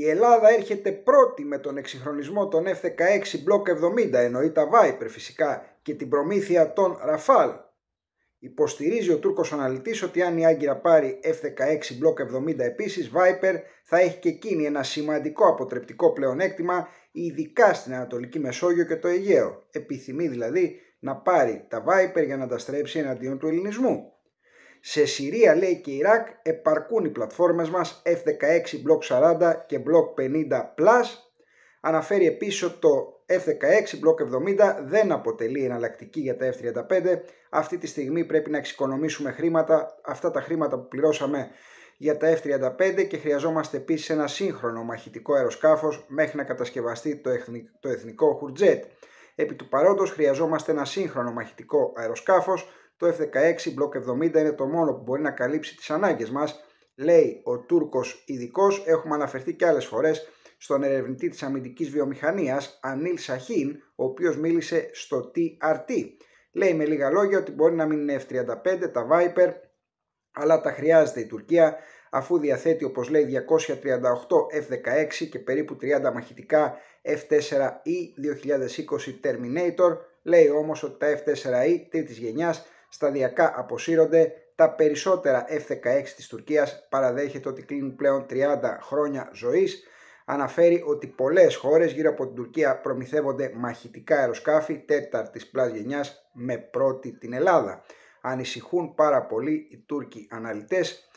Η Ελλάδα έρχεται πρώτη με τον εξυγχρονισμό των F-16 Block 70 εννοεί τα Viper φυσικά και την προμήθεια των Rafale. Υποστηρίζει ο Τούρκος αναλυτής ότι αν η Άγκυρα πάρει F-16 Block 70 επίσης Viper θα έχει και εκείνη ένα σημαντικό αποτρεπτικό πλεονέκτημα ειδικά στην Ανατολική Μεσόγειο και το Αιγαίο. Επιθυμεί δηλαδή να πάρει τα Viper για να τα στρέψει εναντίον του ελληνισμού. Σε Συρία λέει και Ιράκ επαρκούν οι πλατφόρμες μας F-16 Block 40 και Block 50+. Αναφέρει επίσης ότι το F-16 Block 70 δεν αποτελεί εναλλακτική για τα F-35. Αυτή τη στιγμή πρέπει να εξοικονομήσουμε χρήματα, αυτά τα χρήματα που πληρώσαμε για τα F-35 και χρειαζόμαστε επίσης ένα σύγχρονο μαχητικό αεροσκάφος μέχρι να κατασκευαστεί το, εθνικό Χουρτζέτ. Επί του παρόντος χρειαζόμαστε ένα σύγχρονο μαχητικό αεροσκάφος το F-16 Block 70 είναι το μόνο που μπορεί να καλύψει τις ανάγκες μας, λέει ο Τούρκος ειδικός. Έχουμε αναφερθεί και άλλες φορές στον ερευνητή της αμυντικής βιομηχανίας, Ανίλ Σαχίν, ο οποίος μίλησε στο TRT. Λέει με λίγα λόγια ότι μπορεί να μην είναι F-35, τα Viper, αλλά τα χρειάζεται η Τουρκία αφού διαθέτει όπως λέει 238 F-16 και περίπου 30 μαχητικά F-4E 2020 Terminator. Λέει όμως ότι τα F-4E τρίτης γενιάς σταδιακά αποσύρονται. Τα περισσότερα F-16 της Τουρκίας παραδέχεται ότι κλείνουν πλέον 30 χρόνια ζωής. Αναφέρει ότι πολλές χώρες γύρω από την Τουρκία προμηθεύονται μαχητικά αεροσκάφη τέταρτης πλάς γενιάς με πρώτη την Ελλάδα. Ανησυχούν πάρα πολύ οι Τούρκοι αναλυτές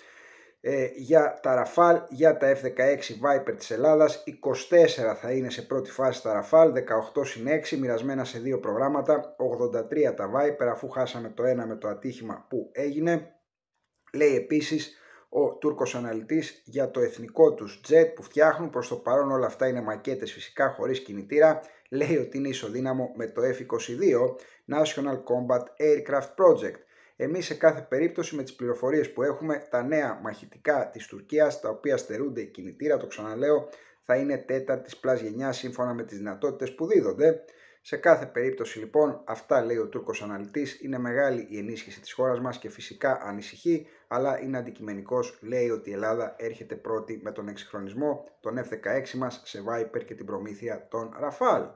ε, για τα Ραφάλ, για τα F-16 Viper της Ελλάδας. 24 θα είναι σε πρώτη φάση τα Ραφάλ, 18 συν 6, μοιρασμένα σε δύο προγράμματα, 83 τα Viper αφού χάσαμε το ένα με το ατύχημα που έγινε. Λέει επίσης ο Τούρκος αναλυτής για το εθνικό τους jet που φτιάχνουν, προς το παρόν όλα αυτά είναι μακέτες φυσικά χωρίς κινητήρα, λέει ότι είναι ισοδύναμο με το F-22 National Combat Aircraft Project. Εμείς σε κάθε περίπτωση με τις πληροφορίες που έχουμε, τα νέα μαχητικά της Τουρκίας, τα οποία στερούνται κινητήρα, το ξαναλέω, θα είναι τέταρτης πλάς γενιάς σύμφωνα με τις δυνατότητες που δίδονται. Σε κάθε περίπτωση λοιπόν, αυτά λέει ο Τούρκος αναλυτής, είναι μεγάλη η ενίσχυση της χώρας μας και φυσικά ανησυχεί, αλλά είναι αντικειμενικός, λέει ότι η Ελλάδα έρχεται πρώτη με τον εξυγχρονισμό, των F-16 μας σε Viper και την προμήθεια των Rafale.